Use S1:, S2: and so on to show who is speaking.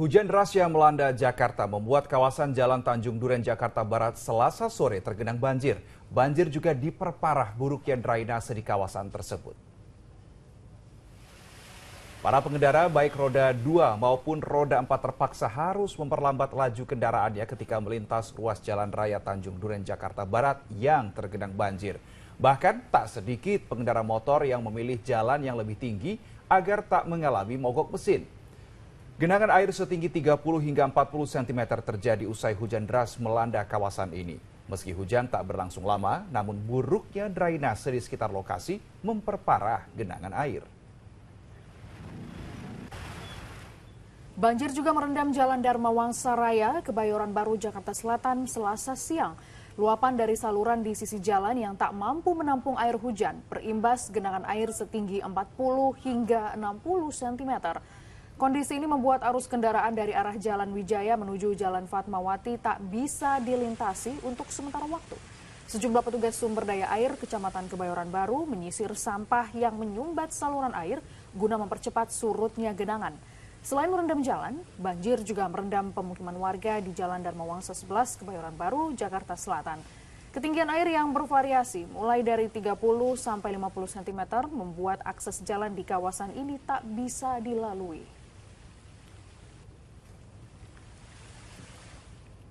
S1: Hujan deras yang melanda Jakarta membuat kawasan Jalan Tanjung Duren Jakarta Barat Selasa sore tergenang banjir. Banjir juga diperparah buruknya drainase di kawasan tersebut. Para pengendara baik roda 2 maupun roda 4 terpaksa harus memperlambat laju kendaraannya ketika melintas ruas Jalan Raya Tanjung Duren Jakarta Barat yang tergenang banjir. Bahkan tak sedikit pengendara motor yang memilih jalan yang lebih tinggi agar tak mengalami mogok mesin. Genangan air setinggi 30 hingga 40 cm terjadi usai hujan deras melanda kawasan ini. Meski hujan tak berlangsung lama, namun buruknya drainase di sekitar lokasi memperparah genangan air.
S2: Banjir juga merendam Jalan Dharma Wangsa Raya, Kebayoran Baru, Jakarta Selatan, Selasa siang. Luapan dari saluran di sisi jalan yang tak mampu menampung air hujan berimbas genangan air setinggi 40 hingga 60 cm. Kondisi ini membuat arus kendaraan dari arah Jalan Wijaya menuju Jalan Fatmawati tak bisa dilintasi untuk sementara waktu. Sejumlah petugas sumber daya air Kecamatan Kebayoran Baru menyisir sampah yang menyumbat saluran air guna mempercepat surutnya genangan. Selain merendam jalan, banjir juga merendam pemukiman warga di Jalan Dharma Wangsa 11 Kebayoran Baru, Jakarta Selatan. Ketinggian air yang bervariasi mulai dari 30 sampai 50 cm membuat akses jalan di kawasan ini tak bisa dilalui.